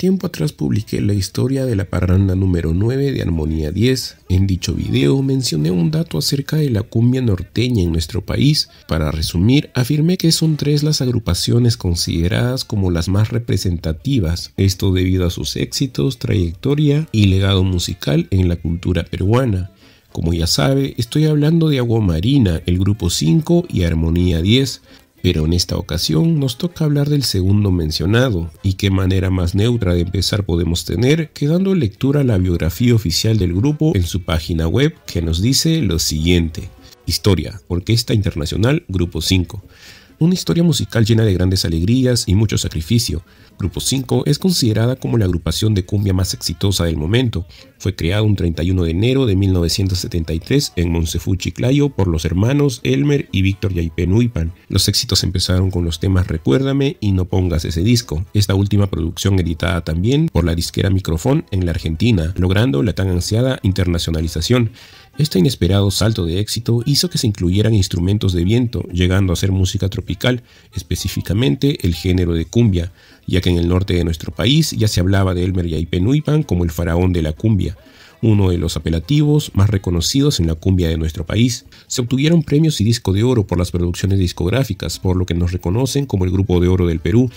tiempo atrás publiqué la historia de la parranda número 9 de Armonía 10. En dicho video mencioné un dato acerca de la cumbia norteña en nuestro país. Para resumir, afirmé que son tres las agrupaciones consideradas como las más representativas, esto debido a sus éxitos, trayectoria y legado musical en la cultura peruana. Como ya sabe, estoy hablando de Agua Marina, el grupo 5 y Armonía 10, pero en esta ocasión nos toca hablar del segundo mencionado, y qué manera más neutra de empezar podemos tener que dando lectura a la biografía oficial del grupo en su página web que nos dice lo siguiente. Historia, Orquesta Internacional, Grupo 5. Una historia musical llena de grandes alegrías y mucho sacrificio. Grupo 5 es considerada como la agrupación de cumbia más exitosa del momento. Fue creado un 31 de enero de 1973 en Monsefú, Chiclayo, por los hermanos Elmer y Víctor Yaipen Uipan. Los éxitos empezaron con los temas Recuérdame y No pongas ese disco, esta última producción editada también por la disquera Microfón en la Argentina, logrando la tan ansiada internacionalización. Este inesperado salto de éxito hizo que se incluyeran instrumentos de viento, llegando a ser música tropical, específicamente el género de cumbia, ya que en el norte de nuestro país ya se hablaba de Elmer Yaipenuipan como el faraón de la cumbia uno de los apelativos más reconocidos en la cumbia de nuestro país. Se obtuvieron premios y disco de oro por las producciones discográficas, por lo que nos reconocen como el Grupo de Oro del Perú,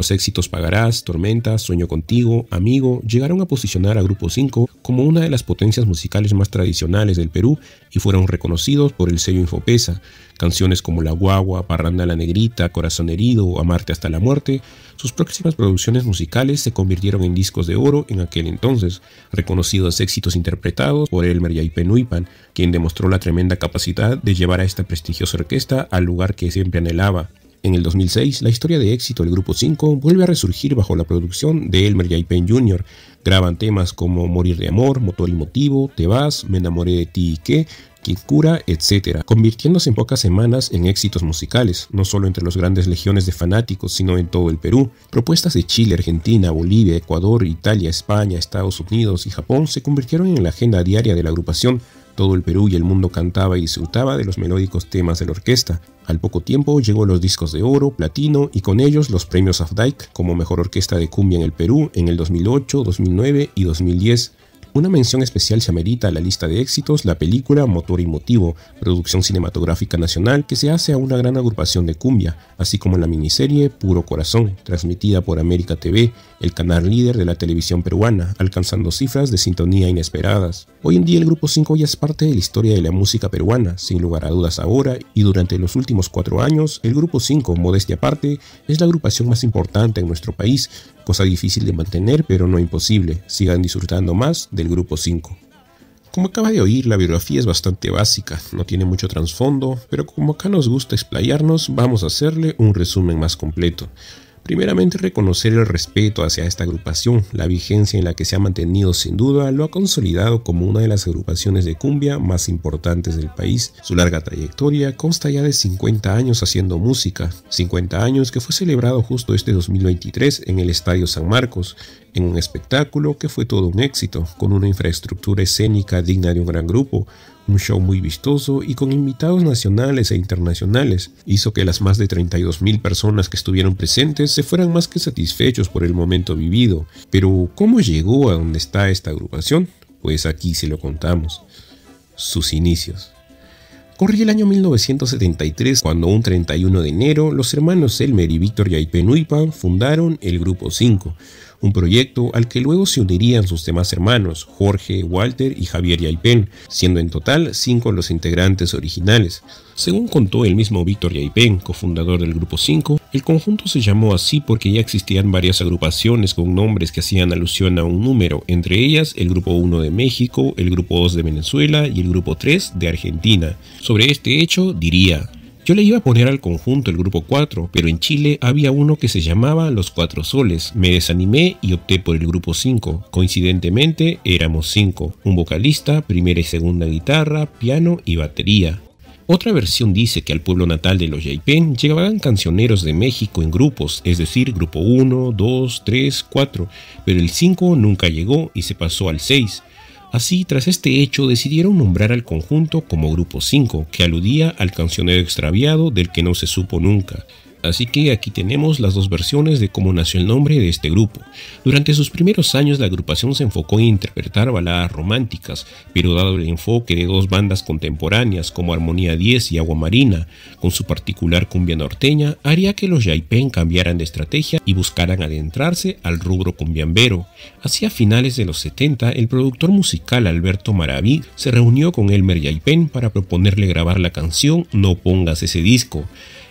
los éxitos Pagarás, Tormenta, Sueño Contigo, Amigo llegaron a posicionar a Grupo 5 como una de las potencias musicales más tradicionales del Perú y fueron reconocidos por el sello Infopesa. Canciones como La Guagua, Parranda la Negrita, Corazón Herido o Amarte hasta la Muerte, sus próximas producciones musicales se convirtieron en discos de oro en aquel entonces, reconocidos éxitos interpretados por Elmer Yaipenuipan, quien demostró la tremenda capacidad de llevar a esta prestigiosa orquesta al lugar que siempre anhelaba, en el 2006, la historia de éxito del Grupo 5 vuelve a resurgir bajo la producción de Elmer J. Jr. Graban temas como Morir de Amor, Motor y Motivo, Te Vas, Me Enamoré de Ti y Qué, quien cura, etc., convirtiéndose en pocas semanas en éxitos musicales, no solo entre los grandes legiones de fanáticos, sino en todo el Perú. Propuestas de Chile, Argentina, Bolivia, Ecuador, Italia, España, Estados Unidos y Japón se convirtieron en la agenda diaria de la agrupación, todo el Perú y el mundo cantaba y disfrutaba de los melódicos temas de la orquesta. Al poco tiempo llegó los discos de oro, platino y con ellos los premios Afdike como mejor orquesta de cumbia en el Perú en el 2008, 2009 y 2010. Una mención especial se amerita a la lista de éxitos la película Motor y Motivo, producción cinematográfica nacional que se hace a una gran agrupación de cumbia, así como la miniserie Puro Corazón, transmitida por América TV, el canal líder de la televisión peruana, alcanzando cifras de sintonía inesperadas. Hoy en día el Grupo 5 ya es parte de la historia de la música peruana, sin lugar a dudas ahora y durante los últimos cuatro años, el Grupo 5, modestia aparte, es la agrupación más importante en nuestro país, cosa difícil de mantener pero no imposible. Sigan disfrutando más del grupo 5. Como acaba de oír, la biografía es bastante básica, no tiene mucho trasfondo, pero como acá nos gusta explayarnos, vamos a hacerle un resumen más completo. Primeramente reconocer el respeto hacia esta agrupación, la vigencia en la que se ha mantenido sin duda lo ha consolidado como una de las agrupaciones de cumbia más importantes del país. Su larga trayectoria consta ya de 50 años haciendo música, 50 años que fue celebrado justo este 2023 en el Estadio San Marcos, en un espectáculo que fue todo un éxito, con una infraestructura escénica digna de un gran grupo, un show muy vistoso y con invitados nacionales e internacionales, hizo que las más de 32.000 personas que estuvieron presentes se fueran más que satisfechos por el momento vivido. Pero, ¿cómo llegó a donde está esta agrupación? Pues aquí se lo contamos. Sus inicios. Corría el año 1973 cuando un 31 de enero los hermanos Elmer y Víctor Yaipenuipa fundaron el Grupo 5, un proyecto al que luego se unirían sus demás hermanos, Jorge, Walter y Javier Yaipen, siendo en total cinco los integrantes originales. Según contó el mismo Víctor Yaipen, cofundador del Grupo 5, el conjunto se llamó así porque ya existían varias agrupaciones con nombres que hacían alusión a un número, entre ellas el Grupo 1 de México, el Grupo 2 de Venezuela y el Grupo 3 de Argentina. Sobre este hecho diría, yo le iba a poner al conjunto el grupo 4, pero en Chile había uno que se llamaba Los Cuatro Soles. Me desanimé y opté por el grupo 5. Coincidentemente éramos 5, un vocalista, primera y segunda guitarra, piano y batería. Otra versión dice que al pueblo natal de los Yaipen llegaban cancioneros de México en grupos, es decir, grupo 1, 2, 3, 4, pero el 5 nunca llegó y se pasó al 6. Así, tras este hecho, decidieron nombrar al conjunto como Grupo 5, que aludía al cancionero extraviado del que no se supo nunca, Así que aquí tenemos las dos versiones de cómo nació el nombre de este grupo. Durante sus primeros años la agrupación se enfocó en interpretar baladas románticas, pero dado el enfoque de dos bandas contemporáneas como Armonía 10 y Agua Marina, con su particular cumbia norteña, haría que los Yaipen cambiaran de estrategia y buscaran adentrarse al rubro cumbiambero. Hacia finales de los 70, el productor musical Alberto Maraví se reunió con Elmer Yaipen para proponerle grabar la canción No pongas ese disco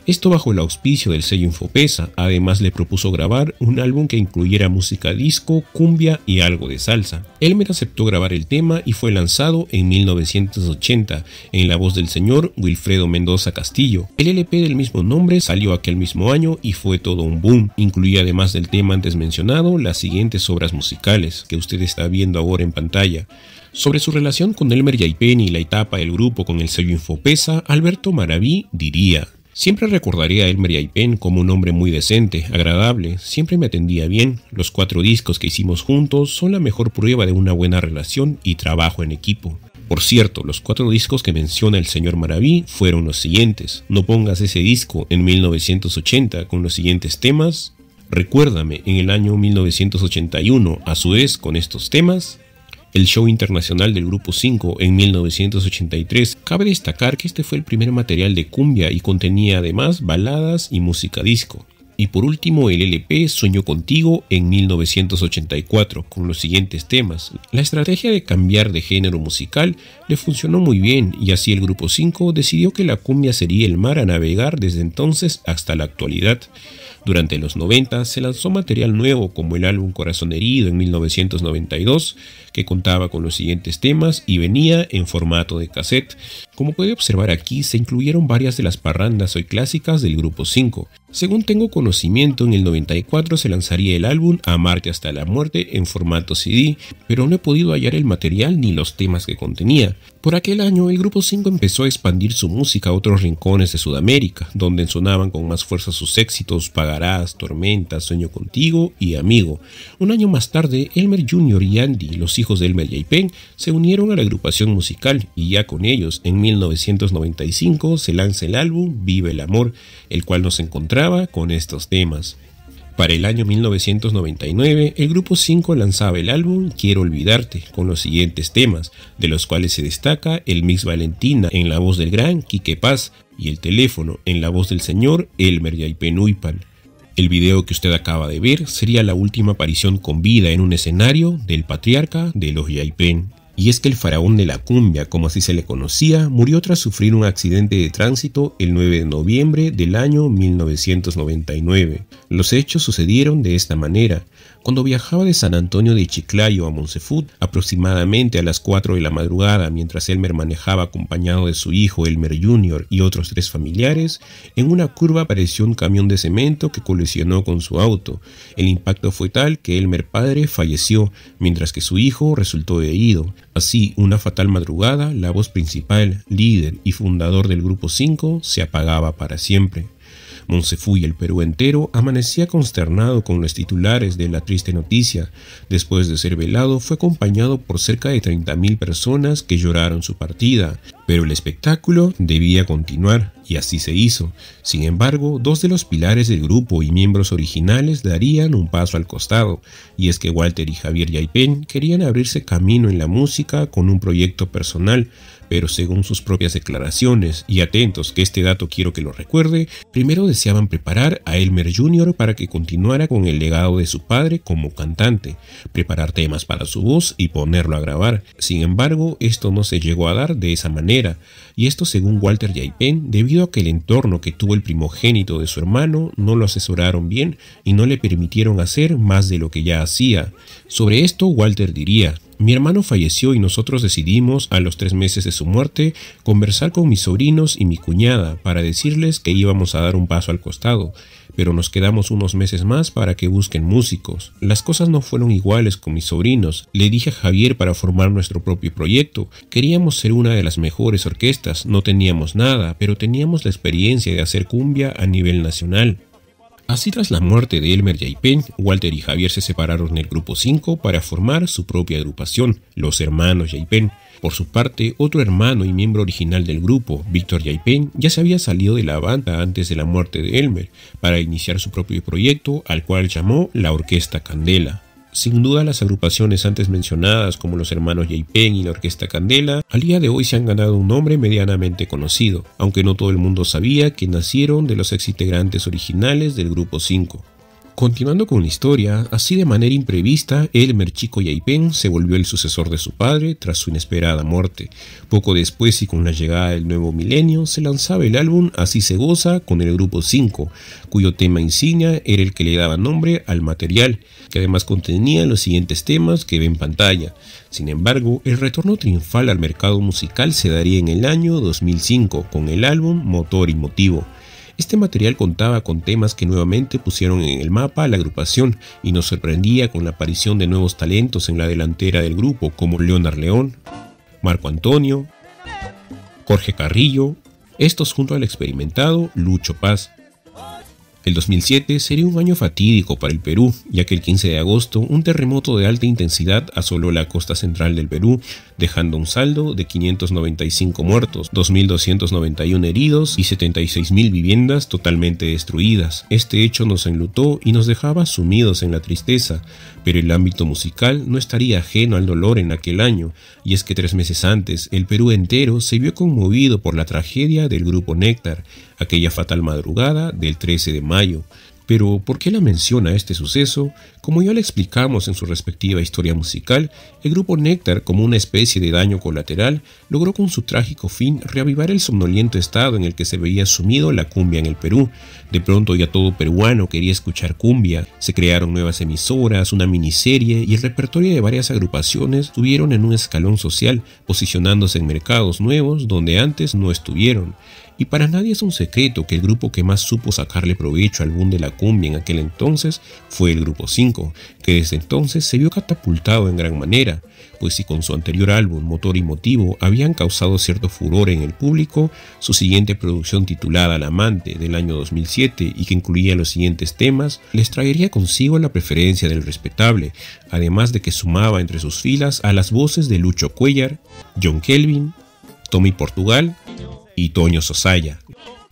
esto bajo el auspicio del sello Infopesa, además le propuso grabar un álbum que incluyera música disco, cumbia y algo de salsa. Elmer aceptó grabar el tema y fue lanzado en 1980 en la voz del señor Wilfredo Mendoza Castillo. El LP del mismo nombre salió aquel mismo año y fue todo un boom. Incluía además del tema antes mencionado las siguientes obras musicales que usted está viendo ahora en pantalla. Sobre su relación con Elmer Yaipeni y la etapa del grupo con el sello Infopesa, Alberto Maraví diría Siempre recordaré a Elmer y a como un hombre muy decente, agradable, siempre me atendía bien. Los cuatro discos que hicimos juntos son la mejor prueba de una buena relación y trabajo en equipo. Por cierto, los cuatro discos que menciona el señor Maraví fueron los siguientes. No pongas ese disco en 1980 con los siguientes temas. Recuérdame en el año 1981 a su vez con estos temas el show internacional del Grupo 5 en 1983. Cabe destacar que este fue el primer material de cumbia y contenía además baladas y música disco. Y por último el LP Sueño Contigo en 1984 con los siguientes temas. La estrategia de cambiar de género musical le funcionó muy bien y así el grupo 5 decidió que la cumbia sería el mar a navegar desde entonces hasta la actualidad. Durante los 90 se lanzó material nuevo como el álbum Corazón Herido en 1992, que contaba con los siguientes temas y venía en formato de cassette. Como puede observar aquí, se incluyeron varias de las parrandas hoy clásicas del grupo 5. Según tengo conocimiento, en el 94 se lanzaría el álbum Amarte hasta la muerte en formato CD, pero no he podido hallar el material ni los temas que contenía. Por aquel año, el grupo 5 empezó a expandir su música a otros rincones de Sudamérica, donde sonaban con más fuerza sus éxitos Pagarás, Tormenta, Sueño contigo y Amigo. Un año más tarde, Elmer Jr. y Andy, los hijos de Elmer Yaipen se unieron a la agrupación musical y ya con ellos, en 1995, se lanza el álbum Vive el Amor, el cual nos encontraba con estos temas. Para el año 1999, el grupo 5 lanzaba el álbum Quiero Olvidarte, con los siguientes temas, de los cuales se destaca el mix Valentina en la voz del gran Quique Paz y el teléfono en la voz del señor Elmer Yaipen Uipan. El video que usted acaba de ver sería la última aparición con vida en un escenario del patriarca de los Yaipen. Y es que el faraón de la cumbia, como así se le conocía, murió tras sufrir un accidente de tránsito el 9 de noviembre del año 1999. Los hechos sucedieron de esta manera. Cuando viajaba de San Antonio de Chiclayo a Monsefut, aproximadamente a las 4 de la madrugada, mientras Elmer manejaba acompañado de su hijo Elmer Jr. y otros tres familiares, en una curva apareció un camión de cemento que colisionó con su auto. El impacto fue tal que Elmer padre falleció, mientras que su hijo resultó herido. Así, una fatal madrugada, la voz principal, líder y fundador del grupo 5 se apagaba para siempre. Monsefu y el Perú entero amanecía consternado con los titulares de la triste noticia. Después de ser velado, fue acompañado por cerca de 30.000 personas que lloraron su partida. Pero el espectáculo debía continuar, y así se hizo. Sin embargo, dos de los pilares del grupo y miembros originales darían un paso al costado, y es que Walter y Javier Yaipen querían abrirse camino en la música con un proyecto personal, pero según sus propias declaraciones, y atentos que este dato quiero que lo recuerde, primero deseaban preparar a Elmer Jr. para que continuara con el legado de su padre como cantante, preparar temas para su voz y ponerlo a grabar. Sin embargo, esto no se llegó a dar de esa manera, y esto según Walter J. debido a que el entorno que tuvo el primogénito de su hermano no lo asesoraron bien y no le permitieron hacer más de lo que ya hacía. Sobre esto, Walter diría, mi hermano falleció y nosotros decidimos, a los tres meses de su muerte, conversar con mis sobrinos y mi cuñada para decirles que íbamos a dar un paso al costado, pero nos quedamos unos meses más para que busquen músicos. Las cosas no fueron iguales con mis sobrinos. Le dije a Javier para formar nuestro propio proyecto. Queríamos ser una de las mejores orquestas, no teníamos nada, pero teníamos la experiencia de hacer cumbia a nivel nacional. Así tras la muerte de Elmer Jaipen, Walter y Javier se separaron del grupo 5 para formar su propia agrupación, los hermanos Jaipen. Por su parte, otro hermano y miembro original del grupo, Víctor Yaipen, ya se había salido de la banda antes de la muerte de Elmer para iniciar su propio proyecto al cual llamó la Orquesta Candela. Sin duda las agrupaciones antes mencionadas como los hermanos J-Pen y la Orquesta Candela al día de hoy se han ganado un nombre medianamente conocido, aunque no todo el mundo sabía que nacieron de los ex integrantes originales del grupo 5. Continuando con la historia, así de manera imprevista, Elmer Chico Yaipen se volvió el sucesor de su padre tras su inesperada muerte. Poco después y con la llegada del nuevo milenio, se lanzaba el álbum Así se goza con el grupo 5, cuyo tema insignia era el que le daba nombre al material, que además contenía los siguientes temas que ve en pantalla. Sin embargo, el retorno triunfal al mercado musical se daría en el año 2005 con el álbum Motor y Motivo este material contaba con temas que nuevamente pusieron en el mapa a la agrupación y nos sorprendía con la aparición de nuevos talentos en la delantera del grupo como Leonard León, Marco Antonio, Jorge Carrillo, estos junto al experimentado Lucho Paz, el 2007 sería un año fatídico para el Perú, ya que el 15 de agosto un terremoto de alta intensidad asoló la costa central del Perú, dejando un saldo de 595 muertos, 2.291 heridos y 76.000 viviendas totalmente destruidas. Este hecho nos enlutó y nos dejaba sumidos en la tristeza, pero el ámbito musical no estaría ajeno al dolor en aquel año, y es que tres meses antes el Perú entero se vio conmovido por la tragedia del grupo Néctar, aquella fatal madrugada del 13 de mayo. Pero, ¿por qué la menciona este suceso? Como ya le explicamos en su respectiva historia musical, el grupo Néctar, como una especie de daño colateral, logró con su trágico fin reavivar el somnoliento estado en el que se veía sumido la cumbia en el Perú. De pronto ya todo peruano quería escuchar cumbia, se crearon nuevas emisoras, una miniserie y el repertorio de varias agrupaciones estuvieron en un escalón social, posicionándose en mercados nuevos donde antes no estuvieron. Y para nadie es un secreto que el grupo que más supo sacarle provecho al boom de la cumbia en aquel entonces fue el Grupo 5, que desde entonces se vio catapultado en gran manera, pues si con su anterior álbum Motor y Motivo habían causado cierto furor en el público, su siguiente producción titulada La Amante del año 2007 y que incluía los siguientes temas, les traería consigo la preferencia del respetable, además de que sumaba entre sus filas a las voces de Lucho Cuellar, John Kelvin, Tommy Portugal, y Toño Sosaya.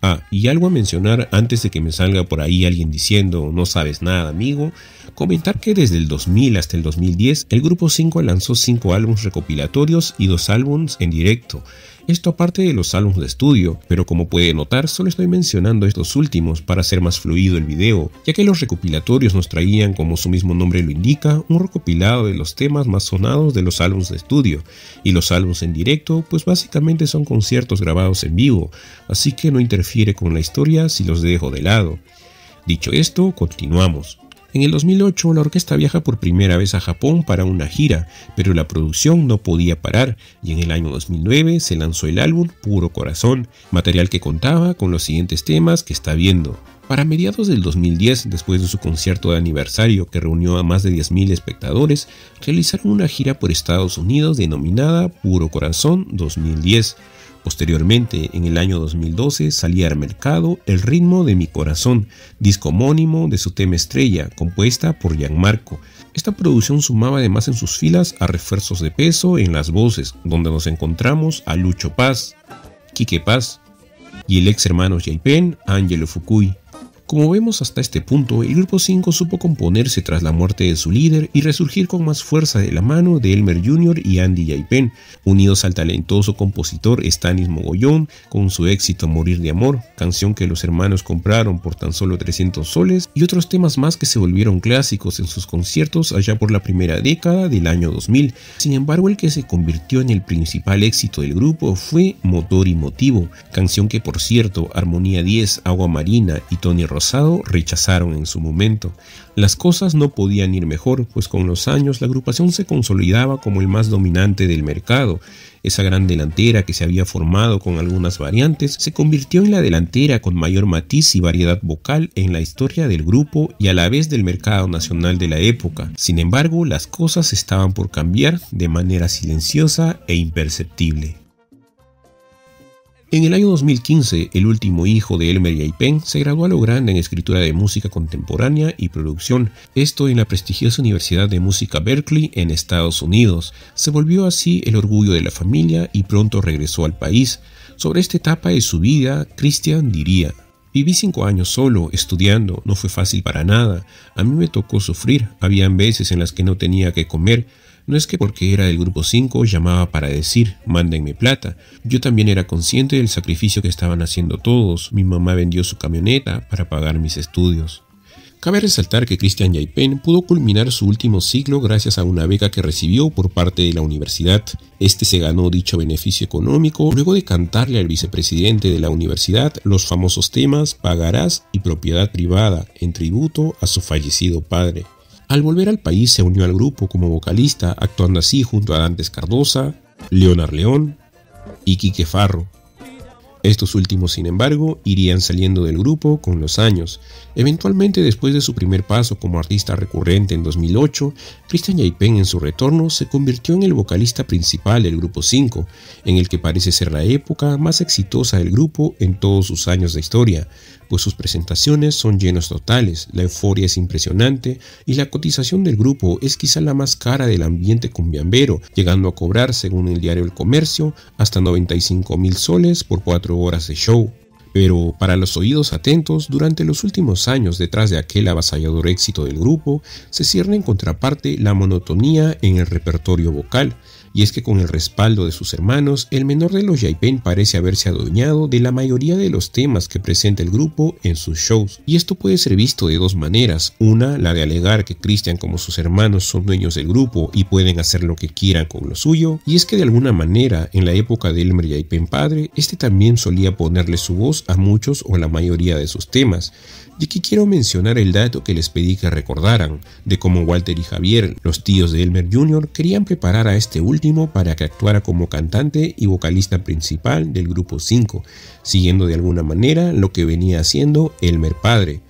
Ah, y algo a mencionar antes de que me salga por ahí alguien diciendo no sabes nada, amigo. Comentar que desde el 2000 hasta el 2010 el grupo 5 lanzó 5 álbumes recopilatorios y 2 álbumes en directo. Esto aparte de los álbumes de estudio, pero como puede notar solo estoy mencionando estos últimos para hacer más fluido el video, ya que los recopilatorios nos traían, como su mismo nombre lo indica, un recopilado de los temas más sonados de los álbumes de estudio, y los álbumes en directo pues básicamente son conciertos grabados en vivo, así que no interfiere con la historia si los dejo de lado. Dicho esto, continuamos. En el 2008 la orquesta viaja por primera vez a Japón para una gira, pero la producción no podía parar y en el año 2009 se lanzó el álbum Puro Corazón, material que contaba con los siguientes temas que está viendo. Para mediados del 2010, después de su concierto de aniversario que reunió a más de 10.000 espectadores, realizaron una gira por Estados Unidos denominada Puro Corazón 2010 Posteriormente, en el año 2012, salía al mercado El ritmo de mi corazón, disco homónimo de su tema estrella, compuesta por Gianmarco. Esta producción sumaba además en sus filas a refuerzos de peso en las voces, donde nos encontramos a Lucho Paz, Quique Paz y el ex hermano Jaipen Angelo Fukui. Como vemos hasta este punto, el Grupo 5 supo componerse tras la muerte de su líder y resurgir con más fuerza de la mano de Elmer Jr. y Andy Jaipen unidos al talentoso compositor Stanis Mogollón con su éxito Morir de Amor, canción que los hermanos compraron por tan solo 300 soles, y otros temas más que se volvieron clásicos en sus conciertos allá por la primera década del año 2000. Sin embargo, el que se convirtió en el principal éxito del grupo fue Motor y Motivo, canción que por cierto, Armonía 10, Agua Marina y Tony Rodríguez rechazaron en su momento. Las cosas no podían ir mejor, pues con los años la agrupación se consolidaba como el más dominante del mercado. Esa gran delantera que se había formado con algunas variantes se convirtió en la delantera con mayor matiz y variedad vocal en la historia del grupo y a la vez del mercado nacional de la época. Sin embargo, las cosas estaban por cambiar de manera silenciosa e imperceptible. En el año 2015, el último hijo de Elmer y Aipen se graduó a lo grande en escritura de música contemporánea y producción, esto en la prestigiosa Universidad de Música Berkeley en Estados Unidos. Se volvió así el orgullo de la familia y pronto regresó al país. Sobre esta etapa de su vida, Christian diría, Viví cinco años solo, estudiando, no fue fácil para nada. A mí me tocó sufrir, habían veces en las que no tenía que comer, no es que porque era del grupo 5 llamaba para decir, mándenme plata. Yo también era consciente del sacrificio que estaban haciendo todos. Mi mamá vendió su camioneta para pagar mis estudios. Cabe resaltar que Cristian Yaipen pudo culminar su último ciclo gracias a una beca que recibió por parte de la universidad. Este se ganó dicho beneficio económico luego de cantarle al vicepresidente de la universidad los famosos temas Pagarás y Propiedad Privada en tributo a su fallecido padre. Al volver al país se unió al grupo como vocalista, actuando así junto a Dantes Cardosa, Leonard León y Quique Farro. Estos últimos, sin embargo, irían saliendo del grupo con los años. Eventualmente, después de su primer paso como artista recurrente en 2008, Christian Yaipen en su retorno se convirtió en el vocalista principal del grupo 5, en el que parece ser la época más exitosa del grupo en todos sus años de historia, pues sus presentaciones son llenos totales, la euforia es impresionante y la cotización del grupo es quizá la más cara del ambiente cumbiambero, llegando a cobrar, según el diario El Comercio, hasta 95 mil soles por 4 horas de show. Pero para los oídos atentos, durante los últimos años detrás de aquel avasallador éxito del grupo, se cierne en contraparte la monotonía en el repertorio vocal, y es que con el respaldo de sus hermanos, el menor de los Yaipen parece haberse adueñado de la mayoría de los temas que presenta el grupo en sus shows, y esto puede ser visto de dos maneras, una, la de alegar que Christian como sus hermanos son dueños del grupo y pueden hacer lo que quieran con lo suyo, y es que de alguna manera, en la época de Elmer padre, este también solía ponerle su voz a muchos o la mayoría de sus temas, y aquí quiero mencionar el dato que les pedí que recordaran, de cómo Walter y Javier, los tíos de Elmer Jr., querían preparar a este último para que actuara como cantante y vocalista principal del grupo 5, siguiendo de alguna manera lo que venía haciendo Elmer padre.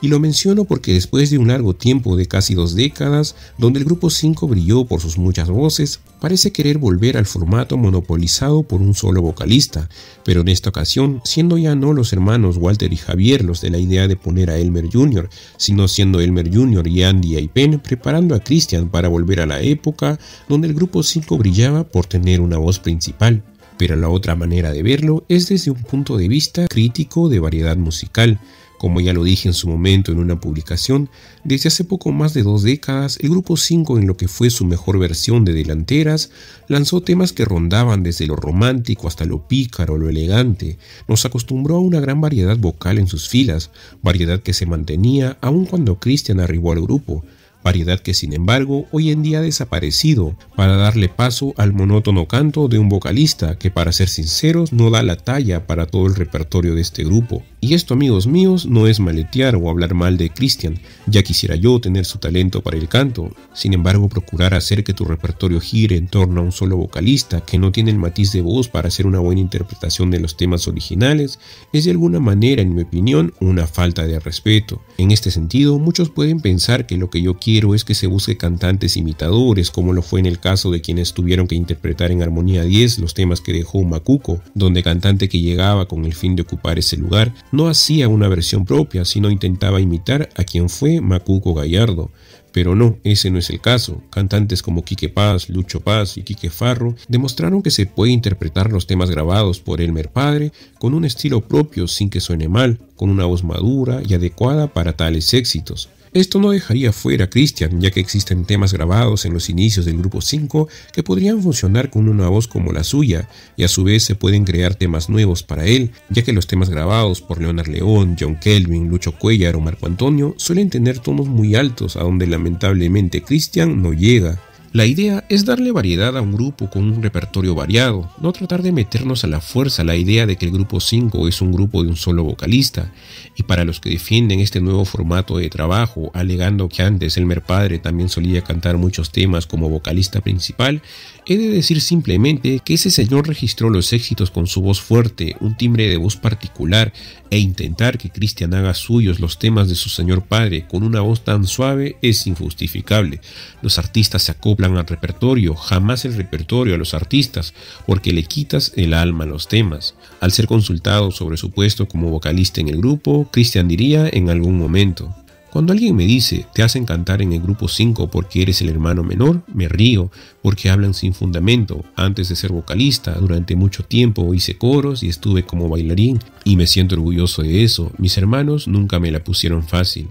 Y lo menciono porque después de un largo tiempo de casi dos décadas, donde el grupo 5 brilló por sus muchas voces, parece querer volver al formato monopolizado por un solo vocalista, pero en esta ocasión, siendo ya no los hermanos Walter y Javier los de la idea de poner a Elmer Jr., sino siendo Elmer Jr. y Andy y Penn preparando a Christian para volver a la época donde el grupo 5 brillaba por tener una voz principal pero la otra manera de verlo es desde un punto de vista crítico de variedad musical, como ya lo dije en su momento en una publicación, desde hace poco más de dos décadas, el grupo 5 en lo que fue su mejor versión de delanteras, lanzó temas que rondaban desde lo romántico hasta lo pícaro, lo elegante, nos acostumbró a una gran variedad vocal en sus filas, variedad que se mantenía aun cuando Christian arribó al grupo, variedad que sin embargo hoy en día ha desaparecido para darle paso al monótono canto de un vocalista que para ser sinceros no da la talla para todo el repertorio de este grupo. Y esto amigos míos no es maletear o hablar mal de Christian, ya quisiera yo tener su talento para el canto, sin embargo procurar hacer que tu repertorio gire en torno a un solo vocalista que no tiene el matiz de voz para hacer una buena interpretación de los temas originales es de alguna manera en mi opinión una falta de respeto. En este sentido muchos pueden pensar que lo que yo quiero es que se busque cantantes imitadores, como lo fue en el caso de quienes tuvieron que interpretar en Armonía 10 los temas que dejó Macuco, donde cantante que llegaba con el fin de ocupar ese lugar no hacía una versión propia, sino intentaba imitar a quien fue Macuco Gallardo. Pero no, ese no es el caso. Cantantes como Quique Paz, Lucho Paz y Quique Farro demostraron que se puede interpretar los temas grabados por Elmer Padre con un estilo propio sin que suene mal, con una voz madura y adecuada para tales éxitos. Esto no dejaría fuera a Christian, ya que existen temas grabados en los inicios del grupo 5 que podrían funcionar con una voz como la suya, y a su vez se pueden crear temas nuevos para él, ya que los temas grabados por Leonard León, John Kelvin, Lucho Cuellar o Marco Antonio suelen tener tonos muy altos a donde lamentablemente Christian no llega. La idea es darle variedad a un grupo con un repertorio variado, no tratar de meternos a la fuerza la idea de que el grupo 5 es un grupo de un solo vocalista, y para los que defienden este nuevo formato de trabajo, alegando que antes el mer Padre también solía cantar muchos temas como vocalista principal, he de decir simplemente que ese señor registró los éxitos con su voz fuerte, un timbre de voz particular, e intentar que Cristian haga suyos los temas de su señor padre con una voz tan suave es injustificable. Los artistas se acoplan al repertorio, jamás el repertorio a los artistas, porque le quitas el alma a los temas. Al ser consultado sobre su puesto como vocalista en el grupo, Christian diría en algún momento, cuando alguien me dice, te hacen cantar en el grupo 5 porque eres el hermano menor, me río, porque hablan sin fundamento. Antes de ser vocalista, durante mucho tiempo hice coros y estuve como bailarín, y me siento orgulloso de eso. Mis hermanos nunca me la pusieron fácil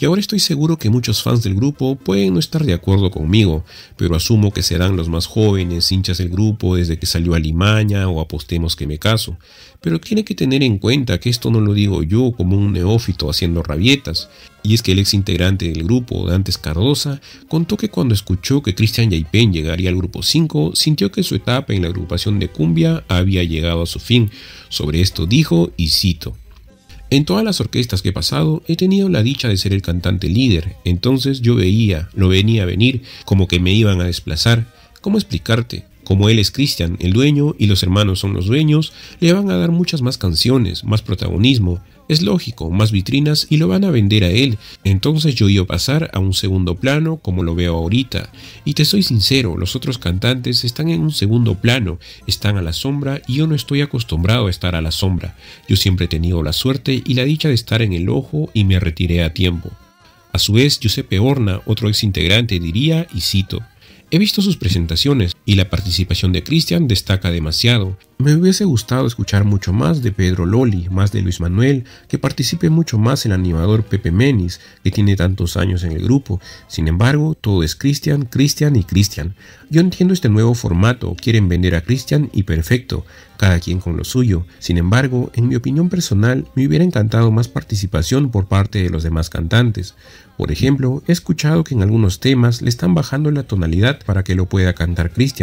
y ahora estoy seguro que muchos fans del grupo pueden no estar de acuerdo conmigo, pero asumo que serán los más jóvenes hinchas del grupo desde que salió a Limaña o apostemos que me caso. Pero tiene que tener en cuenta que esto no lo digo yo como un neófito haciendo rabietas, y es que el ex integrante del grupo, Dantes Cardosa, contó que cuando escuchó que Christian Yaipen llegaría al grupo 5, sintió que su etapa en la agrupación de cumbia había llegado a su fin. Sobre esto dijo, y cito, en todas las orquestas que he pasado he tenido la dicha de ser el cantante líder, entonces yo veía, lo venía a venir, como que me iban a desplazar. ¿Cómo explicarte? Como él es Cristian, el dueño, y los hermanos son los dueños, le van a dar muchas más canciones, más protagonismo, es lógico, más vitrinas y lo van a vender a él. Entonces yo iba a pasar a un segundo plano como lo veo ahorita. Y te soy sincero, los otros cantantes están en un segundo plano, están a la sombra y yo no estoy acostumbrado a estar a la sombra. Yo siempre he tenido la suerte y la dicha de estar en el ojo y me retiré a tiempo. A su vez, Giuseppe Orna, otro ex integrante, diría, y cito, He visto sus presentaciones, y la participación de Cristian destaca demasiado. Me hubiese gustado escuchar mucho más de Pedro Loli, más de Luis Manuel, que participe mucho más el animador Pepe Menis, que tiene tantos años en el grupo. Sin embargo, todo es Cristian, Cristian y Cristian. Yo entiendo este nuevo formato, quieren vender a Cristian y perfecto, cada quien con lo suyo. Sin embargo, en mi opinión personal, me hubiera encantado más participación por parte de los demás cantantes. Por ejemplo, he escuchado que en algunos temas le están bajando la tonalidad para que lo pueda cantar Cristian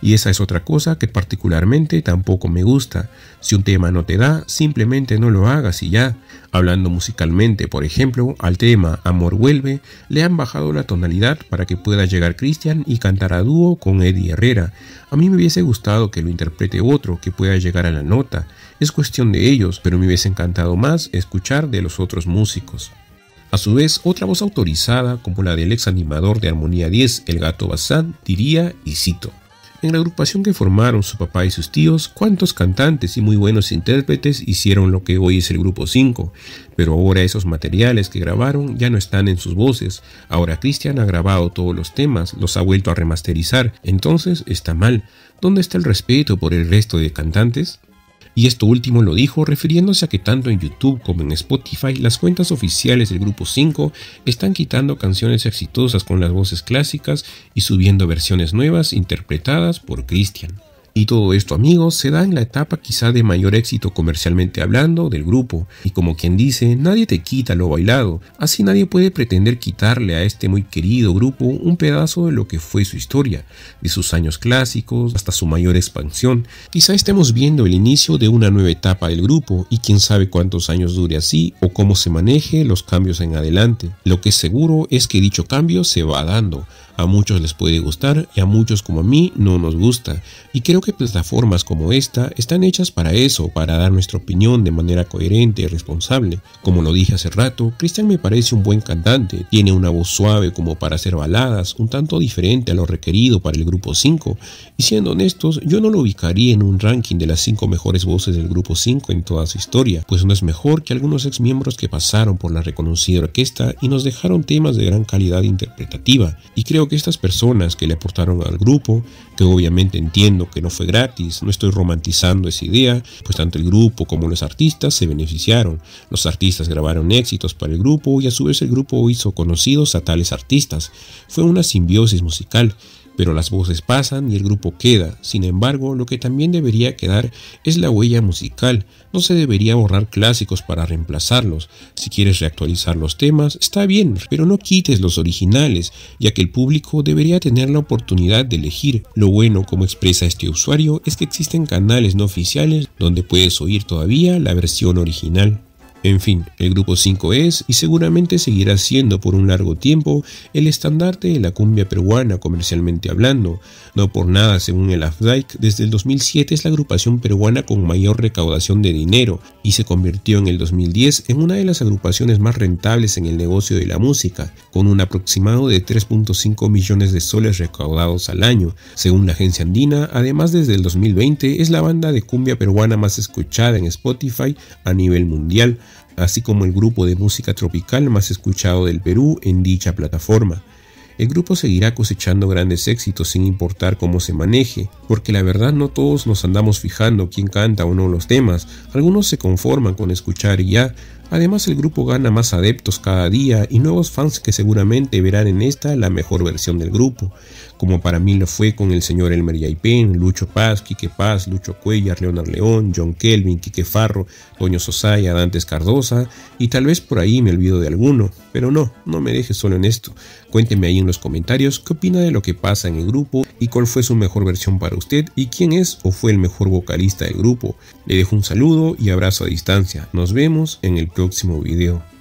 y esa es otra cosa que particularmente tampoco me gusta. Si un tema no te da, simplemente no lo hagas y ya. Hablando musicalmente, por ejemplo, al tema Amor vuelve, le han bajado la tonalidad para que pueda llegar Christian y cantar a dúo con Eddie Herrera. A mí me hubiese gustado que lo interprete otro, que pueda llegar a la nota. Es cuestión de ellos, pero me hubiese encantado más escuchar de los otros músicos. A su vez, otra voz autorizada, como la del ex animador de Armonía 10, el gato Bazán, diría, y cito, en la agrupación que formaron su papá y sus tíos, cuántos cantantes y muy buenos intérpretes hicieron lo que hoy es el grupo 5, pero ahora esos materiales que grabaron ya no están en sus voces. Ahora Cristian ha grabado todos los temas, los ha vuelto a remasterizar, entonces está mal. ¿Dónde está el respeto por el resto de cantantes? y esto último lo dijo refiriéndose a que tanto en YouTube como en Spotify las cuentas oficiales del grupo 5 están quitando canciones exitosas con las voces clásicas y subiendo versiones nuevas interpretadas por Christian. Y todo esto, amigos, se da en la etapa quizá de mayor éxito comercialmente hablando del grupo, y como quien dice, nadie te quita lo bailado, así nadie puede pretender quitarle a este muy querido grupo un pedazo de lo que fue su historia, de sus años clásicos hasta su mayor expansión. Quizá estemos viendo el inicio de una nueva etapa del grupo, y quién sabe cuántos años dure así o cómo se maneje los cambios en adelante. Lo que es seguro es que dicho cambio se va dando, a muchos les puede gustar y a muchos como a mí no nos gusta. Y creo que plataformas como esta están hechas para eso, para dar nuestra opinión de manera coherente y responsable. Como lo dije hace rato, Christian me parece un buen cantante, tiene una voz suave como para hacer baladas, un tanto diferente a lo requerido para el grupo 5. Y siendo honestos, yo no lo ubicaría en un ranking de las 5 mejores voces del grupo 5 en toda su historia, pues no es mejor que algunos ex miembros que pasaron por la reconocida orquesta y nos dejaron temas de gran calidad interpretativa. Y creo que estas personas que le aportaron al grupo, que obviamente entiendo que no fue gratis, no estoy romantizando esa idea, pues tanto el grupo como los artistas se beneficiaron. Los artistas grabaron éxitos para el grupo y a su vez el grupo hizo conocidos a tales artistas. Fue una simbiosis musical pero las voces pasan y el grupo queda. Sin embargo, lo que también debería quedar es la huella musical. No se debería borrar clásicos para reemplazarlos. Si quieres reactualizar los temas, está bien, pero no quites los originales, ya que el público debería tener la oportunidad de elegir. Lo bueno, como expresa este usuario, es que existen canales no oficiales donde puedes oír todavía la versión original. En fin, el grupo 5 es y seguramente seguirá siendo por un largo tiempo el estandarte de la cumbia peruana comercialmente hablando. No por nada, según el AFDAIC, desde el 2007 es la agrupación peruana con mayor recaudación de dinero y se convirtió en el 2010 en una de las agrupaciones más rentables en el negocio de la música, con un aproximado de 3.5 millones de soles recaudados al año. Según la agencia andina, además desde el 2020 es la banda de cumbia peruana más escuchada en Spotify a nivel mundial así como el grupo de música tropical más escuchado del Perú en dicha plataforma. El grupo seguirá cosechando grandes éxitos sin importar cómo se maneje, porque la verdad no todos nos andamos fijando quién canta o no los temas, algunos se conforman con escuchar y ya, Además el grupo gana más adeptos cada día y nuevos fans que seguramente verán en esta la mejor versión del grupo como para mí lo fue con el señor Elmer Yaipen, Lucho Paz, Quique Paz, Lucho Cuellar, Leonard León, John Kelvin, Quique Farro, Toño Sosaya, Dantes Cardosa, y tal vez por ahí me olvido de alguno, pero no, no me deje solo en esto. Cuénteme ahí en los comentarios qué opina de lo que pasa en el grupo y cuál fue su mejor versión para usted y quién es o fue el mejor vocalista del grupo. Le dejo un saludo y abrazo a distancia. Nos vemos en el próximo video.